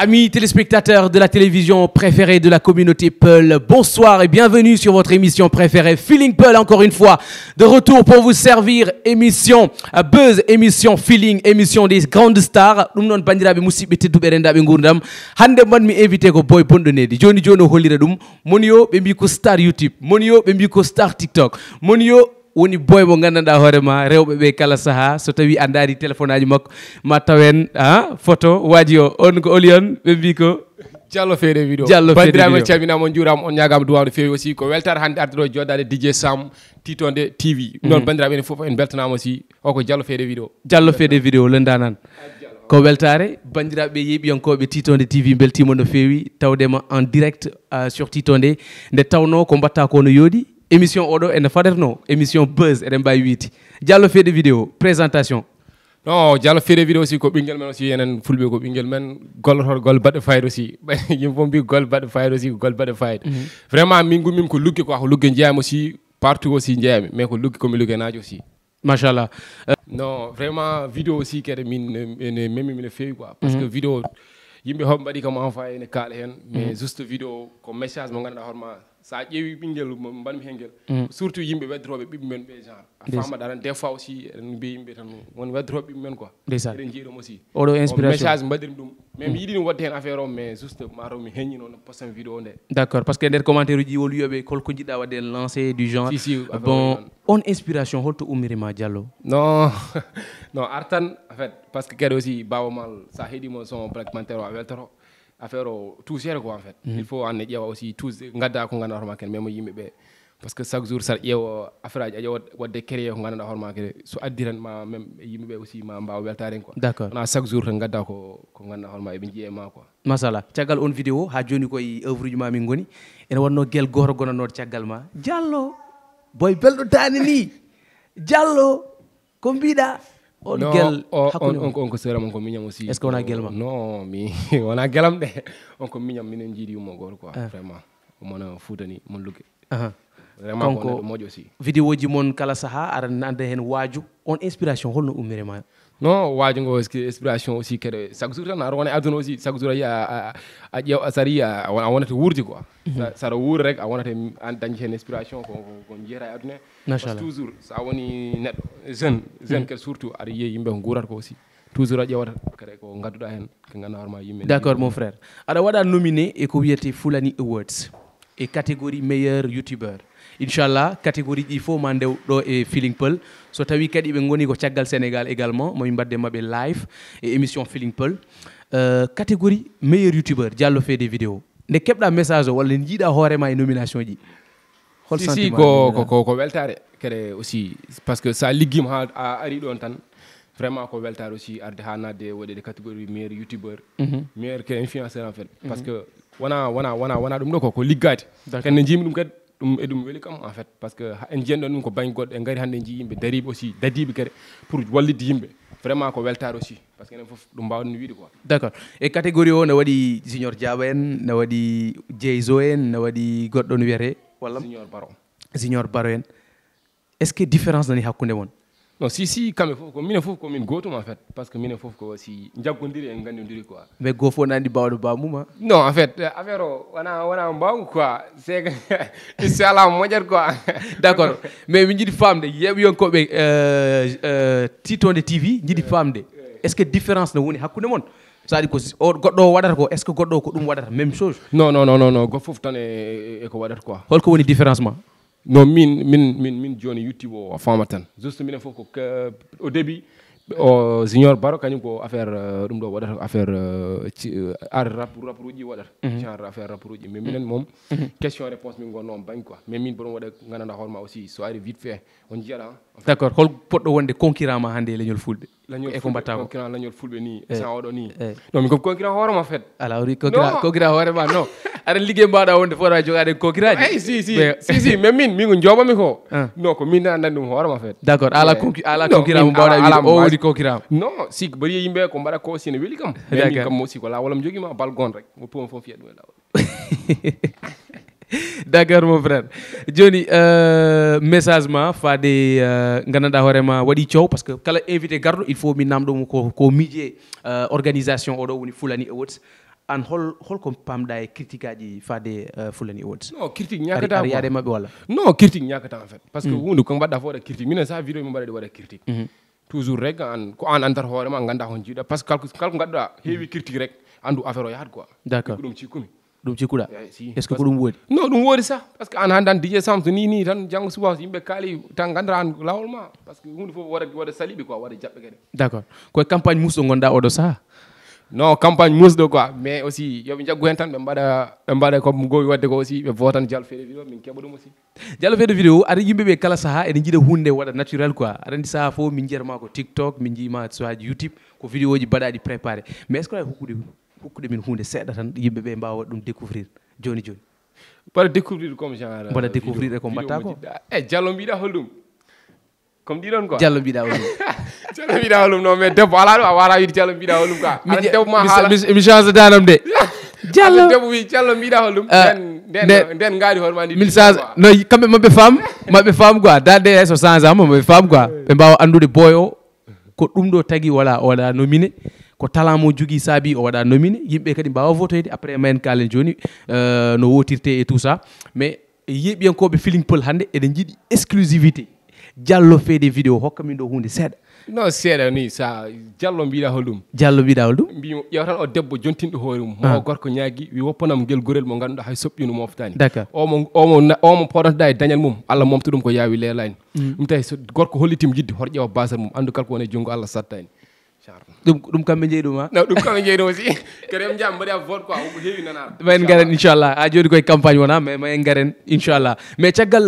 Amis téléspectateurs de la télévision préférée de la communauté Peul, bonsoir et bienvenue sur votre émission préférée Feeling Peul encore une fois. De retour pour vous servir émission euh, buzz, émission feeling, émission des grandes stars. Ɗum nous bandiraɓe musidɓe tedduɓe rendaɓe gurdam. Hande man mi invité ko Boy Bondonedi. Joni joni o hollira ɗum. monio yo nous avons ko star YouTube, moni yo ɓe nous ko star TikTok, monio woni boy mo gandanɗa hoore ma rewɓe ɓe kala saaha so tawi a daari téléphone aji makko ma tawen ha photo waaji o on ko olion ɓe mbi ko diallo feere vidéo diallo bandiraɓe on caminama on juurama on ñagama duwaw no fewi aussi ko weltare hannde arde ɗo joɗade dj sam titode tv mhm. noon bandiraɓe enen foof en beltanama aussi o ko diallo feede vidéo diallo feede vidéo lendanan ko weltare bandiraɓe yeeɓiyankoɓe titode tv beltima no fewi tawdema en direct euh, sur titode nde tawno ko mbatta ko no yooɗi émission et Fader non, émission et eɗen 8. Dialo fait des vidéos, présentation non fait des vidéos aussi ko aussi Yenen Fulbe, ko ɓinguel men gollotoɗo gol baɗɗo fayida aussi yim fof gol baɗɗo fayida aussi gol baɗɗo fayida mhm. vraiment min gummin ko lugge quoi ko lugge aussi partout aussi Ndiam, mais ko lugge komi luggenaji aussi machallah euh, non vraiment vidéo aussi kadi min ene même le Parce quoi Parce mhm. que vidéo yimɓe hoɓe mbaɗi kam envoyé ene kaala hen mais mhm. juste vidéo comme message mo Ganda hoorema sa ƴeewi ɓinngel mbaɗmi heen ngel mm. surtout yimɓe weddorooɓe ɓiɓɓe men ɓe genre a faama ɗa tan des fois aussi eɗen mbiya yimɓe tan won weddorooɓe ɓiɓɓe men quoi eɗen jiiɗom aussi oɗo inspiration message mbaɗiri même mais mi yiɗino wadde heen affaire o mais juste ma mataw mi heññi pas un vidéo nde d' accord par ce que e ndeer commentaire uji wol wiyoɓe holko jiɗɗa wadde en lancé du genre si, si, bon on inspiration holto ummirima diallo non non artan en fait parce ce que kadi aussi bawamal sa heeɗimo son placmentaire o a weltoto affaire o tuusere quoi en fait il faut anne ƴeewa aussi tuus gadda ko ganduɗa hoorema ken même yimɓe ɓe par ce que chaque jour saɗa ƴeewa affaire aji a ƴeewa wadde créé ko ganduɗa hoorema kede so addi tan ma même yimɓeɓe aussi ma mbawa weltaren quoi d' accord wona chaque jour tan gadda ko ko ganduɗa hoorema eɓe jiiye ma quoi masala caggal on vidéo ha joni koye œuvre uji ma min goni ene wonno guel goto gonannoɗo caggal ma diallo boy belɗo tani ni diallo ko mbiɗa on non, gel ko seram on ko miñam aussi est-ce qu'on a gelma non mi on a gelam de on ko miñam minen jiidi yumo gor quoi uh. Eh. vraiment mona futani mon lukke uh -huh. kanko vidéo ji moon kala saha aɗa anda hen waaju on inspiration holno ummire ma non waaju ngo inspiration aussi kede chaque jour tan aɗa wona aduna aussi chaque jour a yiya a ƴeew mhm. sa ri a wonata wuurdi quoi saɗa wuuri rek a wonata dañde hen inspiration ko jiyata e aduna machallah toujours sa woni neɗɗo jeune jeune mhm. kadi surtout aɗa yiya yimɓe ko guurata ko aussi toujours a ƴewata kadi ko gadduɗa hen ko ganduɗa hoorema yimɓe d' accord mon frère aɗa waɗa nominé e ko wiyete fulani awards e catégorie meilleur youtubeur inchallah catégorie ɗi fof ma ndew ɗo e feeling peul so tawi kadi be ngoni ko caggal sénégal également momin mbadde maɓe live et émission feeling peul euh, catégorie meilleur youtubeur diallo des vidéos nde kebda message wala walla ne horema hoorema e nomination ji hol si ko ko ko ko. weltare kadi aussi parce que ça liggima ma a ari ɗon tan vraiment ko weltare aussi arde ha nadde de catégorie meilleur youtubeur mhm. meilleur que influenceur en fait parce ce mhm. que wana wana wana wona ɗum ko ko liggade ken ne jimi dum kadi ɗum e eh, en fait parce que en nous ko bañ en gari de en jii aussi pour nous. vraiment ko aussi que fof nous wiide quoi catégorie o ne waɗi junior nous avons dit waɗi en no wéré walla junior baro junior baro est ce que différence dans non si si comme kamɓe fof ko minen fof komin gotum en fait parce que minen fof ko si jaggodiri en gandodiri quoi mais goo fof nandi bawɗo ba mum non en fait euh, affaire o oh, wona wona mbawgu quoi c'est que à la moƴat quoi d' accord mais min jiiɗi euh, euh yeɓyonkoɓe de tv jiiɗi de, est ce que différence no woni C'est-à-dire oh, ko goɗɗo o waɗata ko est ce que goɗɗo o ko même chose non non non non non goto fof tan eko eh, eh, eh, waɗata quoi holko woni différence ma no min min min min joni yettiwo o fama tan juste minen fof ko au début o eh. junior baro kañum ko affaire eh, ɗum ɗo waɗata affaire eh, ar rap rapr uji waɗata genre mhm. affaire rapr uji mais mhm. minen moom mhm. question réponse min gonnoon bañ quoi mais min boɗon waɗa gandanɗa hoorema aussi so ari vite fait on jiyata d' accord hol poɗɗo wonde concurrent ma hannde e leñol fulɓe e ko mbatta concurrent leñol fulɓe ni eh, sa oɗo ni eh. non min komi concurrent hoorema fet ala ori concurrent ma non aɗa liggey mbaɗa wonde fof aɗa jogaɗe concurrent ji eyi eh, si si si si mais min min ko joɓami ko ah. non ko min anndani ɗum hoorema fet d' accord ala ala concurrent mo mbawɗa wiide o woni concurrent non si bariye yimɓe ko mbaɗa ko sine weeli kam min kam mo si ko lawalam jogima bal gon rek mo pomon fof fiya ɗum e lawol d'accord mon frère joni euh, message ma fa de hoorema Horema Wadi Chow parce que kala invité garɗo il faut mi namɗomo ko ko miije euh, organisation oɗo woni fulani awards an hol holko pamɗa e critique fa de euh, fulani awards non critique ñakata yaade mabɓe walla non critique ñakata en fait Parce que hunde mm. ko mbaɗɗa fo critique mine sa vidéo mi mbaɗa ɗi waɗa critique mm-hmm. toujours rek an ko an andata hoorema ganda hon jiiɗa par que kalko kalko gadduɗa heewi critique rek andu affaire o yahat quoi d'accord ɗum cikkuɗa est ce que ko ɗum woodi non ɗum woodi sa par ce que an han tan dj samso ni ni tan janggo suba yimɓe kaali tan gandata an lawol ma par ce que hunde fof waɗa waɗa saliɓe quoi waɗa jaɓɓe kadi d' accord koye campagne musɗo gonɗa oɗo saaha non campagne musɗo quoi mais aussi yoɓe jaggu hen tan ɓe mbaɗa ɓe mbaɗa comme gowi wadde ko aussi ɓe votan dialo feedo vidéo min keeɓa ɗum aussi dialo feedo vidéo aɗa yimɓeɓe kala saaha ene jiiɗa hunde waɗa naturel quoi aɗa andi saaha fof min jiyatama ko tiktok min jiima so youtube ko vidéo ji mbaɗaɗi préparé mais est ce que aɗa hokkude hukkude min hunde seeɗa tan yimɓe ɓe mbawa waɗ ɗum découvrir joni joni mbaɗa découvrir comme genre mbaɗa euh, découvrir e ko mbatta ko e diallo mbiɗa holɗum comme ɗiɗon quoi diallo mbiɗa holɗum diallo mbiɗa holɗum non mais debbo ala ɗum a wala wide diallo mbiɗa holɗum quoi aɗa debbo ma haalami change danam de diallo debbo wi diallo mbiɗa holɗum euh, nden gaari hoore mai milsage no kamɓe maɓɓe faam maɓɓe faam quoi dadde so change ama maɓe faam quoi ɓe mbawa andude boy o ko ɗum ɗo tagui wala wala nomine ko talent mo jogui saabi o waɗa nomine yimɓe kadi mbawa votoyde après maen kalen joni euh, no wotirte e tout ça mais yeɓiyankoɓe filling pol hannde eɗen jiiɗi exclusivité diallo feede vidéo hokka min ɗo hunde seeɗa non seeɗa ni sa diallo mbiɗa holɗum diallo mbiɗa holɗum mbimo ƴewa tan o debbo jontinɗo hoorem mo ah. gorko ñaagui wi woppanam guel gorel mo ganduɗa hay soɓƴino moftani d' accord omo omo omo podantoɗa e dañal mum allah momta ɗum ko yaawi leelani mm. ɗum tawi so gorko hollitim jidde hoto ƴewa basal mum andu kala ko wone junngo allah sattani Dum ɗum kamɓe jeyɗuma no ɗum kamɓe jeyɗo aussi kadi en jam mbaɗi a vote quoi ko heewi nana ma garen inchallah ha joni koye campagne wona mais ma garen inchallah mais caggal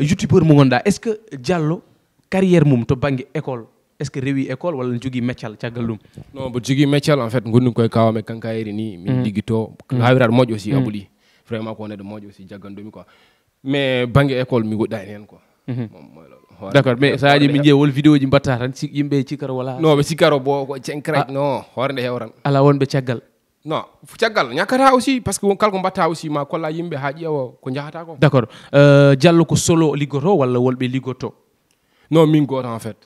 youtubeur mo gonɗa est ce que diallo carriére mum to bangi école est ce que rewi école walla ne jogui meccal caggal ɗum non mbo jogui meccal en fait gonɗum koye kawame kanka eri ni min kan ligguito hawiraɗo hmm. moƴƴo aussi abouli vraiment ko neɗɗo moƴƴo aussi jaggandomi quoi mais banggue école mi quoi d' accord mais so aji min jeeya wol vidéo ji mbatta tan yimɓe cikkata wala non ɓe cikkata bo ko cenkrae ah. no hoore nde hewran ala wonɓe caggal non caggal ñakkata aussi par ce que kala ko mbatta aussi ma kolla yimɓe ha ƴeewa ko jahata ko d' accord euh, diallo ko solo liggoto walla wolɓe liggotto non min goto en fait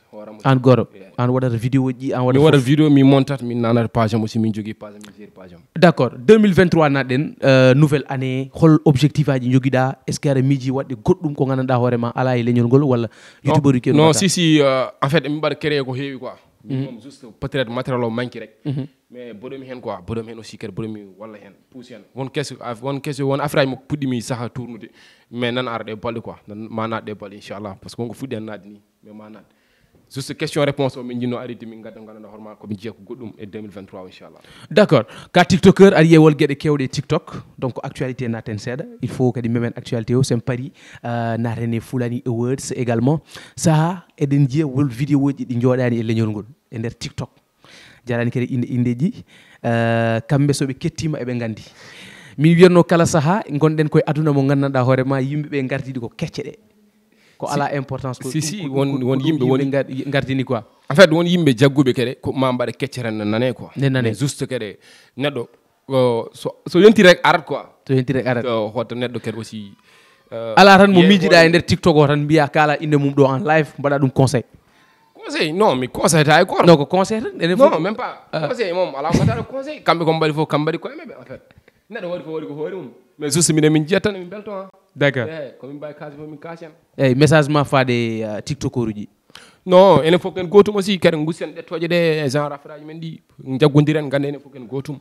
an goto an waɗata vidéo ji an waɗa mi waɗa vidéo mi montat mi nanar page aussi mi jogui page mi min page am 2023 Naden, euh, nouvelle année hol objectif aji joguiɗa est ce que aɗa miiji waɗde goɗɗum ko gandanɗa hoorema ala e leñol ngol wala youtubeur uji non si si euh, en fait mi bar créé ko heewi quoi mhm. juste peut de matériel o manqui rek mhm. mais boɗomi hen quoi mi hen aussi kadi mi wala hen puusi hen won question won question won affaire aji makko puɗɗimi saaha tournude mais nan arde ɗe balɗe quoi ma naat ɗe balɗe inchallah par ce que wonko ni memana juste question réponse au minino jinno aridimi gadda ganduɗa hoore ma komi jeeya ko goɗɗum e 2023 inchallah d'accord accord ka tiktokeur aɗa yewol gueɗe kewɗe tiktok donc actualité naten seeɗa il faut que di memen actualité o sen paari euh, naten e fulani awards également saaha eɗen jiiya wol vidéo di ɗi jooɗani e leñol ngol e der tiktok jarani kadi inde inde euh, kambe sobe kettima e be gandi min wiyatno kala saha gonɗen koy aduna mo gandanɗa yimbe be gardiɗi ko kecce ɗe ko ala importance ko si si won won yimbe woni gardini quoi en fait won yimbe jagguɓe kede ko ma mbaɗa kecceren ne nane quoi ne juste kede neddo so so yenti rek arat quoi so yenti rek arat hoto neddo kede aussi euh, ala tan mo miijiɗa e der tiktok o tan biya kala inde mum do en live mbaɗa dum conseil conseil non mais conseil ta e kono non ko conseil non même pas ah. conseil mom ala ko taɗo conseil kamɓe ko mbaɗi fof kam mbaɗi en fait neɗɗo waɗi ko ko mum mais juste mine min min d'accord komin mbawi kasde fof min kaashen eyyi message ma fade uh, non enen fof ken gotum aussi kadi gusten ɗettoje ɗe e eh, genre men ɗi jaggodiren ganda enen fof ken gotum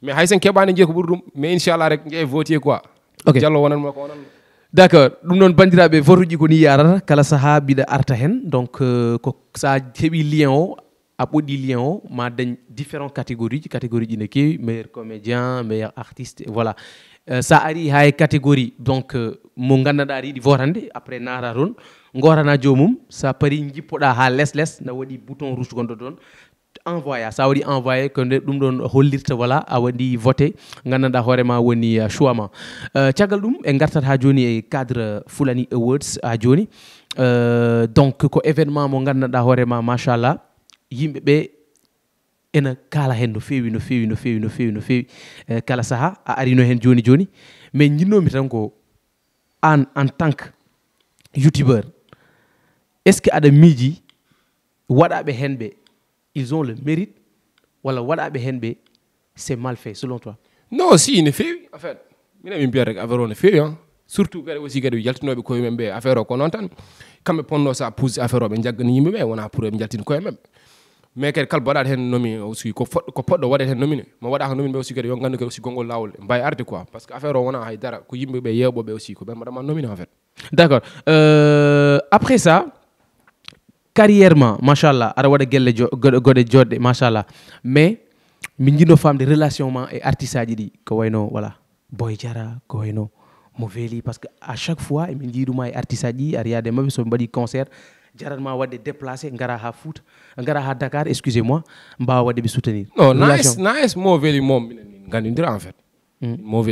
mais hay sen keɓani jeeyi ko ɓuuri mais inshallah rek jeeyi voter quoi ok diallo wonanma ko wonanma d' accord ɗum noon bandiraɓe vote uji koni yarata kala saha bida arta hen donc euh, ko sa heeɓi lien o a ɓoɗɗi lien o ma dañ différent catégories ji catégorie ji ne keewi meilleur comédien meilleur artiste voilà euh, sa ari ha e catégorie donc euh, mo ngandada ri di votande après naata toon ngorana jomum sa pari jippoɗa ha les les na wadi bouton rouge gondo don envoyé sa waɗi envoyé ko nde ɗum ɗon hollirta voilà a waɗi voté gandanɗa hoorema woni euh, choix ma euh, caggal ɗum e gartat ha joni e cadre fulani awards ha joni euh, donc ko événement mo gandanɗa hoorema machallah yimɓeɓe ena kala hen no fewi no fewi no fewi no fewi no fewi kala saaha a arino hen joni joni mais jinnomi tan ko an en tant que youtubeur est ce que aɗa miiji waɗaɓe hen ɓe ils ont le mérite wala waɗaɓe hen ɓe c'est mal fait selon toi non si ne fait en fait minen min mbiyata affaire o ne feewi han surtout kadi aussi kadi jaltinoɓe koye men ɓe affaire ko noon tan kamɓe ponno sa pousse affaire o ɓe jaggani yimɓe wona pour ɓe jaltina koye men mais kadi kala mbaɗaɗa hen nomi aussi ko foɗɗo ko poddo waɗede hen nomine mo wada ko nomine be aussi kadi yo gandu ko aussi gongol lawol e arti quoi parce que affaire o wona dara ko yimbe be yebobe aussi ko be mbaɗatma nomine en fait d'accord euh, après ça carrièrement machallah I de guelle goɗe machallah mais min jiino de relationnement et artiste di ko wayno voilà boy jara, ko wayno mo que à chaque fois emin jiiɗuma e artiste aji ɗi aɗa yaade concert jaranma wadde déplacer ha foot ngara ha dakar excusez moi soutenir nice nice mo mom en fait hmm. mo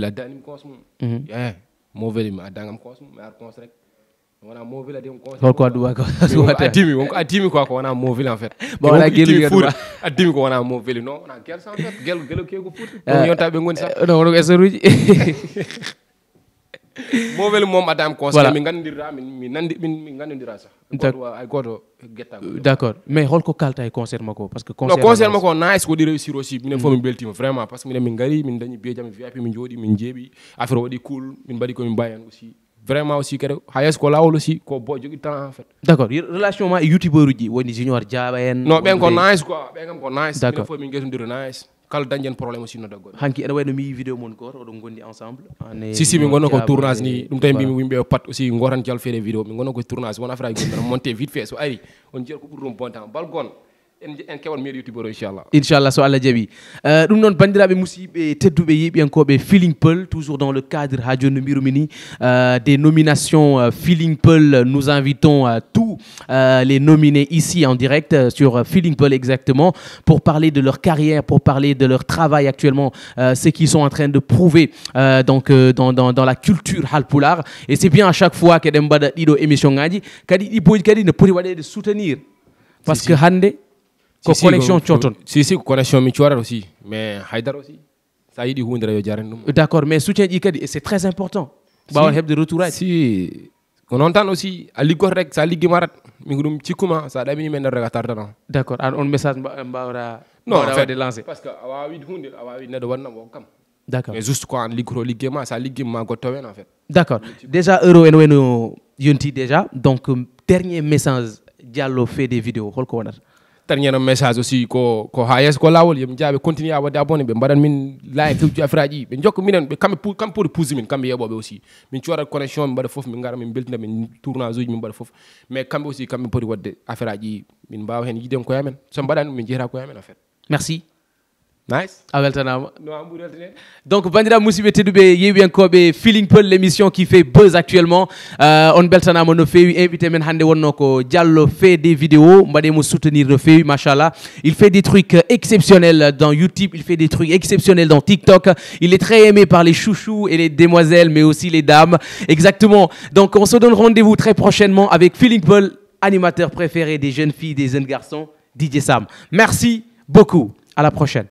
la. wona mobile adi holko addu ko wona mobile en fait bon wona gelli fuuta min gandodirɗa gandodira sa goto guetta d' mais holko kalta e concert makko par que concert makko nice woɗi réussir aussi minen fof min mm. beltima vraiment par ce que minen min gari min dañi beejam vip min jooɗi min jeeɓi affaire waɗi cool min mbaɗi komin mbawi hen aussi vraiment aussi kéro hayes ko lawol aussi ko bo jogi temps en fait d'accord relation ma youtubeur ji woni junior jaba en non ben ko nice quoi ben ko nice d' accord min min dire nice kal dañen problème aussi no daggoɗo hanki en wayno mi vidéo mon goto oɗon gondi ensemble si si mi gonno ko tournage ni ɗum eh, tawi mi wimbe pat aussi gotan fere vidéo mi gonno ko tournage won affaire aji vite fait so ari on jël ko pour bon temps balgon en kewan meeɗa youtubeur o inchallah inchallah so allah non bandirabe musibe bandiraɓe musidɓe feeling pull toujours dans le cadre radio Numéro Mini euh, des nominations euh, feeling pull euh, nous invitons tous les nominés ici en direct sur feeling pull exactement pour parler de leur carrière pour parler de leur travail actuellement ce qu'ils sont en train de prouver donc dans dans dans la culture halpoulard et c'est bien à chaque fois y a une émission qui kadi ɗi qu'il kadi ne wadé de soutenir parce que hande ko connexion coton si si connexion mi cuwarat aussi mais haidar aussi sa yiiɗi hundira yo jarani ɗum d' mais soutien ɗi kadi c'est très important mbawon heɓde retour aji si on entend tan aussi a liggoto rek sa liggima marat mi ko ɗum cikkuma sa ɗaminima e nder rek a non. D'accord, on message mbawra non waɗe lancé par ce que a wawi wiide hunde a wawi neɗɗo wannamo on kam d'accord mais juste en ligue liggoto ligue ma sa ligue ma gotto en en fait D'accord. déjà euro en weno yonti déjà donc euh, dernier message diallo fait des vidéo ko wonata dernier message aussi ko ko ha yes ko lawol yim jaabe continue a wadde abonné be mbaɗan min like tewji affaire aji ɓe jokka minen ɓe kamɓe kamɓe poti pousse min kamɓe yebobe aussi min corat connexion min mbaɗa foof min gara min beltina min tournage min mbaɗa fof mais kambe aussi kamɓe poti wadde afraji min baaw hen yiden koyamen so mbaɗani min jeeyata koyamen en fait merci nice a weltanama no an ɓuuri weltane donc bandiraɓe feeling peul l'émission qui fait buzz actuellement Euh, on beltanama no fewi invité men hannde wonno ko diallo fait des vidéos mbaɗemo soutenir le fewi machallah il fait des trucs euh, exceptionnels dans youtube il fait des trucs exceptionnels dans tiktok il est très aimé par les chouchous et les demoiselles mais aussi les dames exactement donc on se donne rendez-vous très prochainement avec feeling peul animateur préféré des jeunes filles des jeunes garçons DJ Sam merci beaucoup à la prochaine